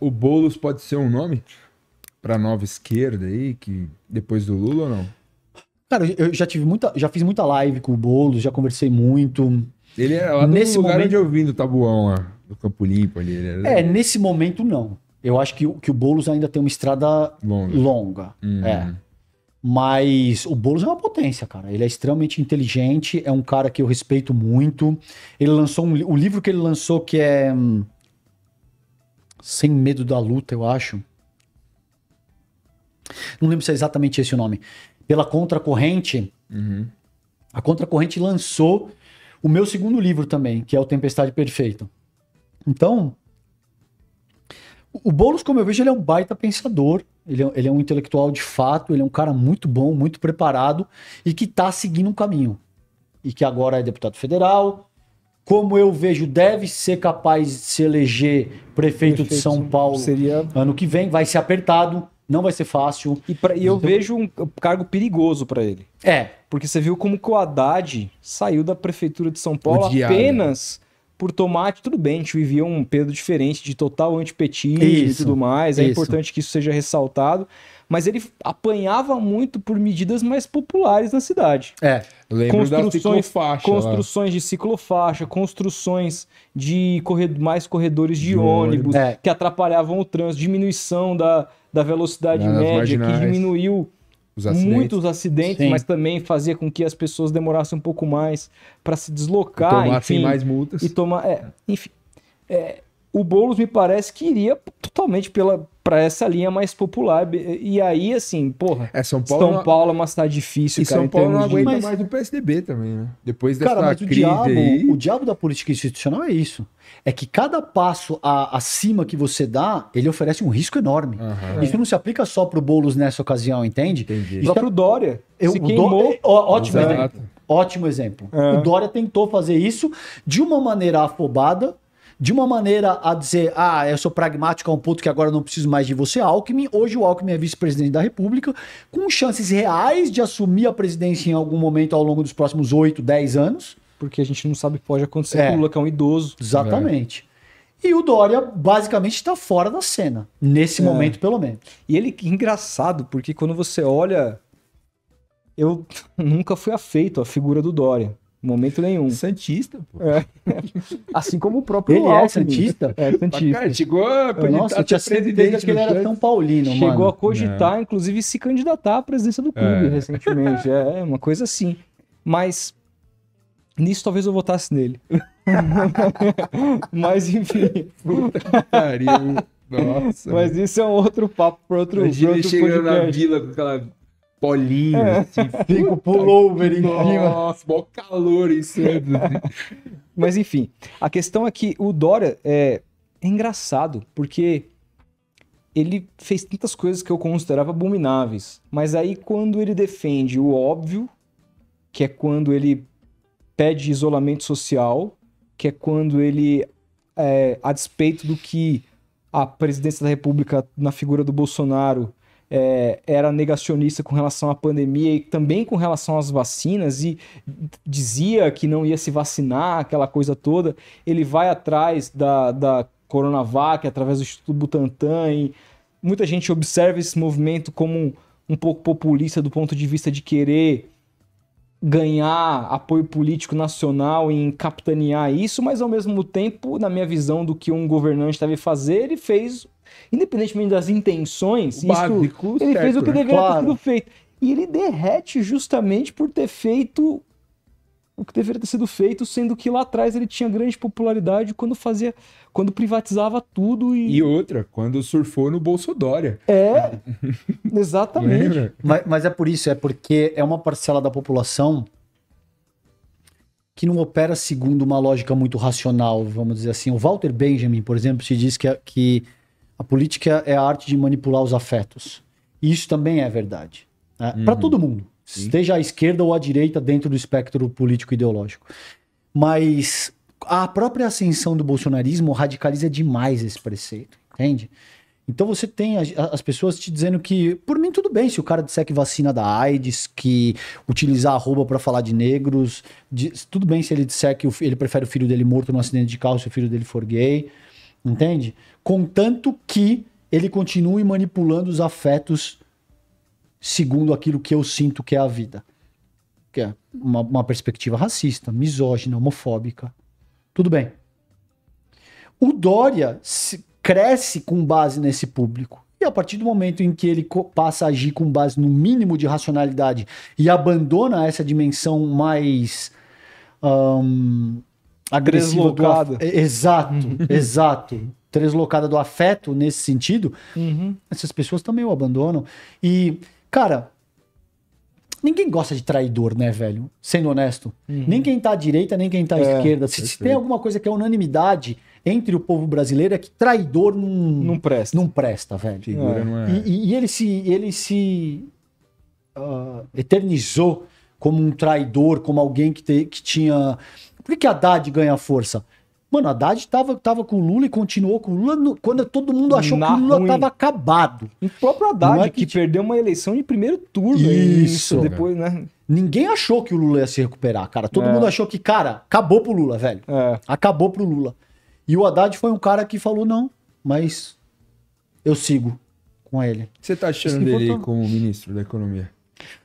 O Boulos pode ser um nome para nova esquerda aí, que depois do Lula ou não? Cara, eu já tive muita, já fiz muita live com o Boulos, já conversei muito. Ele é lá nesse lugar momento... onde eu vim do Tabuão lá, do Campo Limpo ali. É-, é, nesse momento não. Eu acho que, que o Boulos ainda tem uma estrada longa. longa uhum. É. Mas o Boulos é uma potência, cara. Ele é extremamente inteligente, é um cara que eu respeito muito. Ele lançou um, o livro que ele lançou que é. Hum, sem Medo da Luta, eu acho. Não lembro se é exatamente esse o nome. Pela Contracorrente. Uhum. A Contracorrente lançou o meu segundo livro também, que é o Tempestade Perfeita. Então, o Boulos, como eu vejo, ele é um baita pensador, ele é, ele é, um intelectual de fato, ele é um cara muito bom, muito preparado e que está seguindo um caminho. E que agora é deputado federal, como eu vejo, deve ser capaz de se eleger prefeito, prefeito de São Paulo seria... ano que vem. Vai ser apertado, não vai ser fácil. E, pra, e eu então... vejo um cargo perigoso para ele. É. Porque você viu como que o Haddad saiu da prefeitura de São Paulo apenas por tomate, tudo bem, a gente vivia um período diferente de total antipetismo isso, e tudo mais. É importante que isso seja ressaltado. Mas ele apanhava muito por medidas mais populares na cidade. É, lembro construções, da ciclofaixa. Construções lá. de ciclofaixa, construções de mais corredores de, de ônibus, é. que atrapalhavam o trânsito, diminuição da, da velocidade Nas média, marginais. que diminuiu acidentes. muitos acidentes, Sim. mas também fazia com que as pessoas demorassem um pouco mais para se deslocar. E tomassem enfim, mais multas. E tomar, é, enfim. É, o Boulos me parece que iria totalmente pela para essa linha mais popular. E aí, assim, porra. É, São Paulo, São Paulo é uma cidade difícil, e cara. São Paulo não aguenta de... mais do PSDB também, né? Depois dessa cara, mas o diabo, aí... o diabo da política institucional é isso. É que cada passo a, acima que você dá, ele oferece um risco enorme. Uhum. Isso não se aplica só pro Boulos nessa ocasião, entende? Entendi. Isso só é... pro Dória. Eu, se queimou. Do... É, ótimo exemplo. Ótimo exemplo. É. O Dória tentou fazer isso de uma maneira afobada, de uma maneira a dizer, ah, eu sou pragmático a um ponto que agora não preciso mais de você, Alckmin. Hoje o Alckmin é vice-presidente da República, com chances reais de assumir a presidência em algum momento ao longo dos próximos 8, 10 anos. Porque a gente não sabe o que pode acontecer é. com o Lula, que é um idoso. Exatamente. É. E o Dória basicamente está fora da cena, nesse é. momento pelo menos. E ele, engraçado, porque quando você olha. Eu nunca fui afeito à figura do Dória. Momento nenhum. Santista, pô. É. Assim como o próprio ele é Alckmin. É, é Santista? É, Santista. Cara, chegou a Nossa, eu tinha certeza que ele era tão paulino, Chegou a cogitar, é. inclusive, se candidatar à presidência do clube é. recentemente. É, é uma coisa assim. Mas, nisso talvez eu votasse nele. Mas, enfim. Puta que pariu. Nossa. Mas isso é um outro papo para outro, Imagina outro chegando na vila com aquela polinho, é. assim. Fico pullover em cima. Nossa, bom calor em cima. Assim. Mas enfim, a questão é que o Dória é, é engraçado, porque ele fez tantas coisas que eu considerava abomináveis. Mas aí, quando ele defende o óbvio, que é quando ele pede isolamento social, que é quando ele, é, a despeito do que a presidência da República, na figura do Bolsonaro, é, era negacionista com relação à pandemia e também com relação às vacinas e dizia que não ia se vacinar, aquela coisa toda, ele vai atrás da, da Coronavac, através do Instituto Butantan e muita gente observa esse movimento como um, um pouco populista do ponto de vista de querer ganhar apoio político nacional em capitanear isso, mas ao mesmo tempo, na minha visão do que um governante deve fazer, ele fez Independentemente das intenções, isso, básico, ele certo, fez o que né? deveria claro. ter sido feito. E ele derrete justamente por ter feito o que deveria ter sido feito, sendo que lá atrás ele tinha grande popularidade quando fazia, quando privatizava tudo e... E outra, quando surfou no bolso Dória. É, exatamente. Mas, mas é por isso, é porque é uma parcela da população que não opera segundo uma lógica muito racional, vamos dizer assim. O Walter Benjamin, por exemplo, se diz que, que a política é a arte de manipular os afetos. E isso também é verdade. Né? Uhum. Para todo mundo, Sim. esteja à esquerda ou à direita dentro do espectro político-ideológico. Mas a própria ascensão do bolsonarismo radicaliza demais esse preceito, entende? Então você tem as pessoas te dizendo que, por mim, tudo bem se o cara disser que vacina da AIDS, que utilizar arroba para falar de negros, de, tudo bem se ele disser que ele prefere o filho dele morto num acidente de carro se o filho dele for gay entende? Contanto que ele continue manipulando os afetos segundo aquilo que eu sinto que é a vida. Que é uma, uma perspectiva racista, misógina, homofóbica. Tudo bem. O Dória se, cresce com base nesse público. E a partir do momento em que ele passa a agir com base no mínimo de racionalidade e abandona essa dimensão mais. Um, agressiva do af... É, exato, uhum. exato. Deslocada do afeto nesse sentido, uhum. essas pessoas também o abandonam. E, cara, ninguém gosta de traidor, né, velho? Sendo honesto. Uhum. Nem quem tá à direita, nem quem tá à é, esquerda. Se, se, tem alguma coisa que é unanimidade entre o povo brasileiro é que traidor não, não presta. Não presta, velho. Figura, é. não é. E, e, ele se, ele se uh, eternizou como um traidor, como alguém que, te, que tinha por que, que Haddad ganha força? Mano, Haddad tava, tava com o Lula e continuou com o Lula no, quando todo mundo achou Na que o Lula ruim. tava acabado. O próprio Haddad, é que, que, perdeu uma eleição de primeiro turno. Isso. depois, né? Ninguém achou que o Lula ia se recuperar, cara. Todo é. mundo achou que, cara, acabou pro Lula, velho. É. Acabou pro Lula. E o Haddad foi um cara que falou, não, mas eu sigo com ele. Você tá achando dele como ministro da Economia?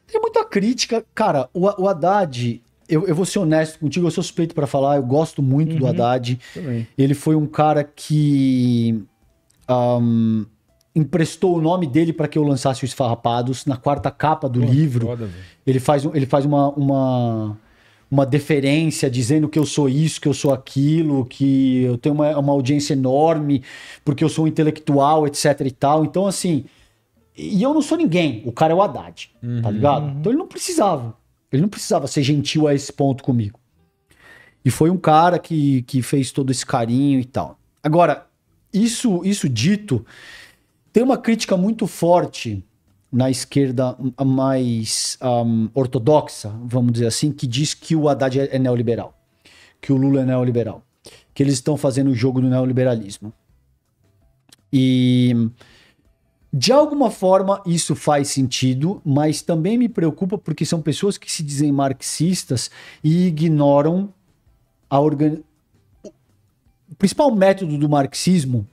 Tem muita crítica. Cara, o, o Haddad eu, eu vou ser honesto contigo, eu sou suspeito para falar, eu gosto muito uhum, do Haddad. Também. Ele foi um cara que um, emprestou o nome dele para que eu lançasse os farrapados na quarta capa do Pô, livro. Foda, ele faz, ele faz uma, uma, uma deferência dizendo que eu sou isso, que eu sou aquilo, que eu tenho uma, uma audiência enorme, porque eu sou um intelectual, etc e tal. Então, assim. E eu não sou ninguém, o cara é o Haddad, tá uhum. tá ligado? Uhum. Então ele não precisava. Ele não precisava ser gentil a esse ponto comigo. E foi um cara que, que fez todo esse carinho e tal. Agora, isso, isso dito, tem uma crítica muito forte na esquerda mais um, ortodoxa, vamos dizer assim, que diz que o Haddad é neoliberal, que o Lula é neoliberal, que eles estão fazendo o jogo do neoliberalismo. E de alguma forma, isso faz sentido, mas também me preocupa porque são pessoas que se dizem marxistas e ignoram a organização. O principal método do marxismo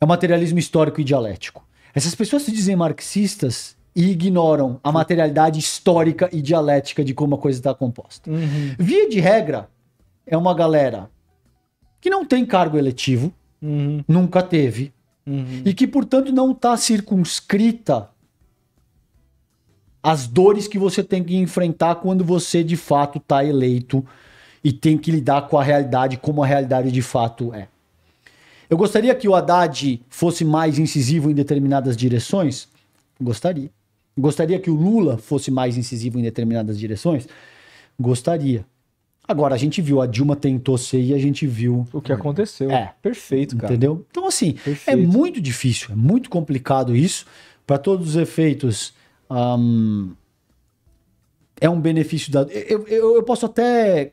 é o materialismo histórico e dialético. Essas pessoas se dizem marxistas e ignoram a materialidade histórica e dialética de como a coisa está composta. Uhum. Via de regra, é uma galera que não tem cargo eletivo, uhum. nunca teve, Uhum. E que, portanto, não está circunscrita às dores que você tem que enfrentar quando você de fato está eleito e tem que lidar com a realidade como a realidade de fato é. Eu gostaria que o Haddad fosse mais incisivo em determinadas direções? Gostaria. Gostaria que o Lula fosse mais incisivo em determinadas direções? Gostaria. Agora, a gente viu, a Dilma tentou ser e a gente viu. O que aconteceu. É. Perfeito, cara. Entendeu? Então, assim, é Perfeito. é muito difícil, é muito complicado isso. Para todos os efeitos, um, é um benefício da. Eu, eu, eu, posso até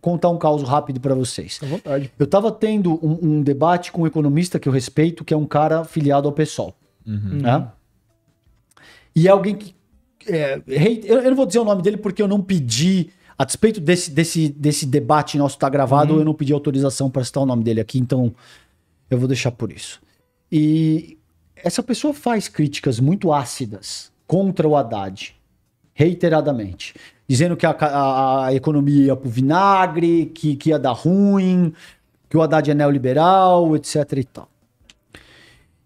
contar um caso rápido para vocês. À vontade. Eu estava tendo um, um, debate com um economista que eu respeito, que é um cara filiado ao PSOL. Uhum. Né? E é alguém que. É, eu, eu não vou dizer o nome dele porque eu não pedi a despeito desse, desse, desse debate nosso estar tá gravado, uhum. eu não pedi autorização para citar o nome dele aqui, então eu vou deixar por isso. E essa pessoa faz críticas muito ácidas contra o Haddad, reiteradamente, dizendo que a, a, a economia ia pro vinagre, que, que ia dar ruim, que o Haddad é neoliberal, etc e tal.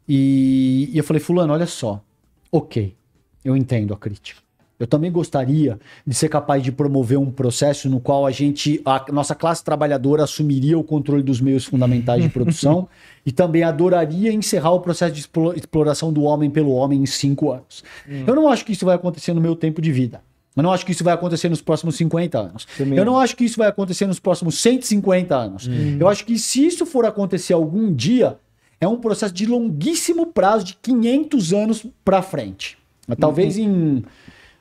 E, e eu falei, fulano, olha só, ok, eu entendo a crítica. Eu também gostaria de ser capaz de promover um processo no qual a gente, a nossa classe trabalhadora, assumiria o controle dos meios fundamentais de produção e também adoraria encerrar o processo de exploração do homem pelo homem em cinco anos. Hum. Eu não acho que isso vai acontecer no meu tempo de vida. Eu não acho que isso vai acontecer nos próximos 50 anos. Também. Eu não acho que isso vai acontecer nos próximos 150 anos. Hum. Eu acho que se isso for acontecer algum dia, é um processo de longuíssimo prazo, de 500 anos para frente. Talvez uhum. em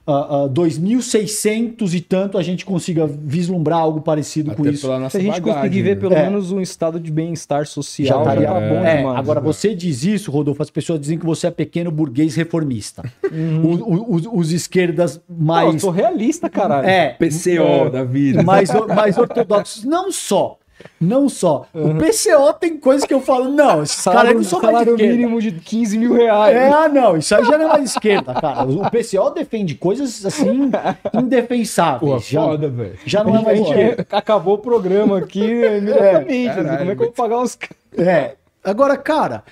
2.600 ah, ah, e tanto, a gente consiga vislumbrar algo parecido Até com isso. Se a gente bagagem, conseguir ver né? pelo é. menos um estado de bem-estar social, já, já tá bom é, demais, Agora, né? você diz isso, Rodolfo, as pessoas dizem que você é pequeno burguês reformista. Uhum. O, o, os, os, esquerdas mais... Não, eu sou realista, caralho. É. PCO é, da vida. Mais, mais ortodoxos. Não só, não só. Uhum. O PCO tem coisa que eu falo, não, esse salário, cara não sou salário de mínimo de 15 mil reais. É, ah, não, isso aí já não é mais esquerda, cara. O PCO defende coisas assim indefensáveis. Pô, já, foda, velho. Já não é mais esquerda. Acabou o programa aqui é imediatamente. É, caralho, como é que eu vou pagar uns. É. Agora, cara.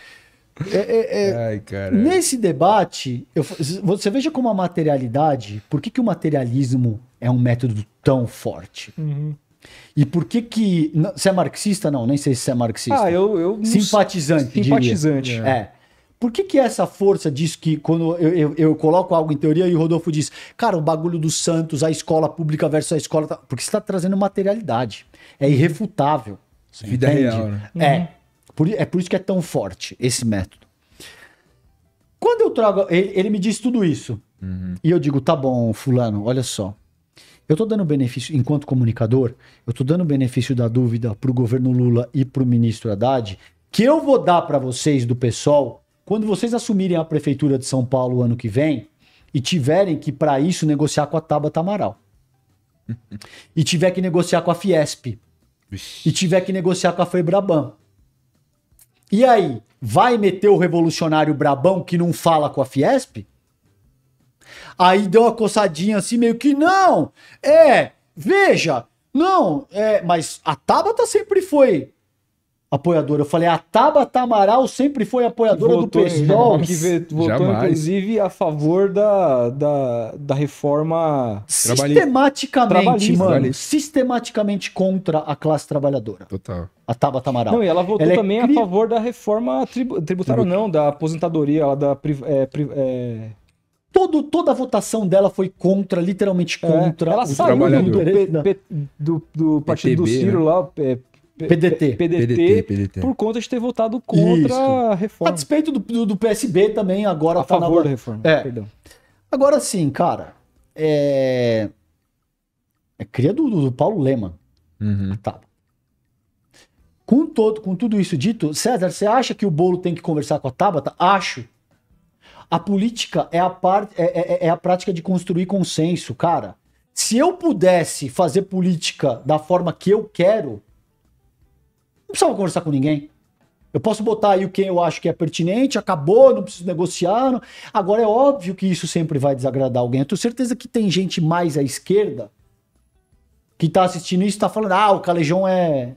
É, é, é, Ai, nesse debate, eu, você veja como a materialidade, por que, que o materialismo é um método tão forte? Uhum. E por que que... Você é marxista? Não, nem sei se você é marxista. Ah, eu... eu simpatizante, Simpatizante. Diria. É. Por que que essa força diz que quando eu, eu, eu, coloco algo em teoria e o Rodolfo diz, cara, o bagulho dos santos, a escola pública versus a escola... Porque você está trazendo materialidade. É irrefutável. Vida entende? real, né? É. Uhum. Por, é por isso que é tão forte esse método. Quando eu trago... Ele, ele me diz tudo isso. Uhum. E eu digo, tá bom, fulano, olha só. Eu estou dando benefício, enquanto comunicador, eu estou dando benefício da dúvida para o governo Lula e para o ministro Haddad, que eu vou dar para vocês do pessoal quando vocês assumirem a prefeitura de São Paulo ano que vem e tiverem que, para isso, negociar com a Tabata Amaral. e tiver que negociar com a Fiesp. Ixi. E tiver que negociar com a Febraban. E aí, vai meter o revolucionário Brabão que não fala com a Fiesp? Aí deu uma coçadinha assim, meio que não, é, veja, não, é, mas a Tabata sempre foi apoiadora. Eu falei, a Tabata Amaral sempre foi apoiadora votou do pessoal que votou, inclusive, a favor da, da, da reforma sistematicamente, mano. Sistematicamente contra a classe trabalhadora. Total. A Tabata Amaral. Não, e ela votou ela é também é cri... a favor da reforma tributária, Tributo. não, da aposentadoria, da... É, é Todo, toda a votação dela foi contra, literalmente é, contra. É, ela saiu do, do, do, do partido PTB, do Ciro né? lá, PDT. PDT, PDT. por conta de ter votado contra Isso. a reforma. A despeito do, do, do PSB também, agora... A tá favor na... da reforma, é. perdão. Agora sim, cara, é... é cria do, do Paulo Lema. Uhum. Tá. Com, todo, com tudo isso dito, César, você acha que o bolo tem que conversar com a Tabata? Tá? Acho. A política é a, par, é, é, é, é a prática de construir consenso, cara. Se eu pudesse fazer política da forma que eu quero, não precisava conversar com ninguém. Eu posso botar aí o que eu acho que é pertinente, acabou, não preciso negociar. Não... Agora é óbvio que isso sempre vai desagradar alguém. Eu tenho certeza que tem gente mais à esquerda que está assistindo isso e tá falando: ah, o Calejão é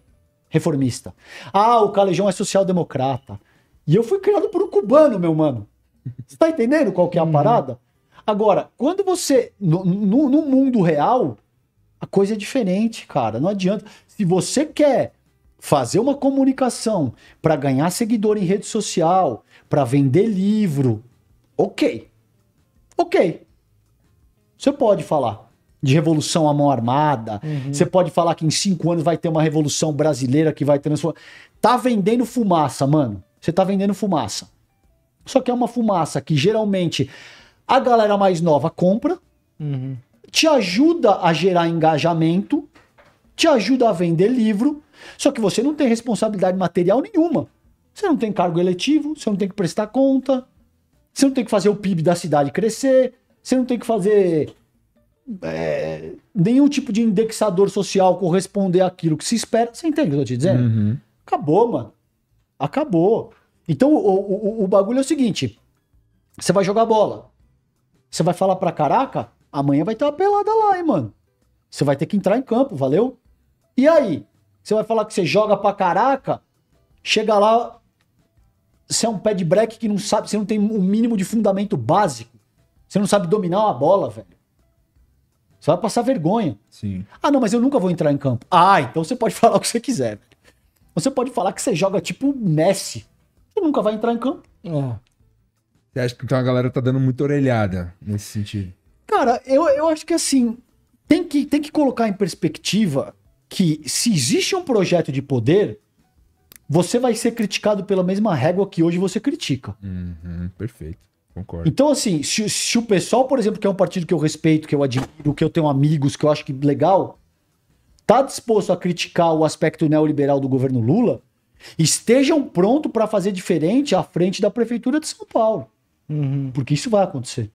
reformista. Ah, o Calejão é social-democrata. E eu fui criado por um cubano, meu mano. Você tá entendendo qual que é a uhum. parada? Agora, quando você. No, no, no, mundo real, a coisa é diferente, cara. Não adianta. Se você quer fazer uma comunicação para ganhar seguidor em rede social, para vender livro, ok. Ok. Você pode falar de revolução à mão armada. Uhum. Você pode falar que em cinco anos vai ter uma revolução brasileira que vai transformar. Tá vendendo fumaça, mano. Você tá vendendo fumaça. Só que é uma fumaça que geralmente a galera mais nova compra, uhum. te ajuda a gerar engajamento, te ajuda a vender livro, só que você não tem responsabilidade material nenhuma. Você não tem cargo eletivo, você não tem que prestar conta, você não tem que fazer o PIB da cidade crescer, você não tem que fazer é, nenhum tipo de indexador social corresponder àquilo que se espera. Você entende o que eu estou te dizendo? Uhum. Acabou, mano. Acabou. Então o, o, o bagulho é o seguinte: você vai jogar bola. Você vai falar pra caraca, amanhã vai ter uma pelada lá, hein, mano. Você vai ter que entrar em campo, valeu? E aí? Você vai falar que você joga pra caraca, chega lá, você é um pé de break que não sabe, você não tem o um mínimo de fundamento básico. Você não sabe dominar uma bola, velho. Você vai passar vergonha. Sim. Ah, não, mas eu nunca vou entrar em campo. Ah, então você pode falar o que você quiser. Velho. Você pode falar que você joga tipo Messi que nunca vai entrar em campo. É. Você acha que então a galera tá dando muita orelhada nesse sentido? Cara, eu, eu acho que assim, tem que, tem que colocar em perspectiva que se existe um projeto de poder, você vai ser criticado pela mesma régua que hoje você critica. Uhum, perfeito. Concordo. Então, assim, se, se, o pessoal, por exemplo, que é um partido que eu respeito, que eu admiro, que eu tenho amigos, que eu acho que legal, tá disposto a criticar o aspecto neoliberal do governo Lula, estejam prontos para fazer diferente à frente da Prefeitura de São Paulo. Uhum. Porque isso vai acontecer.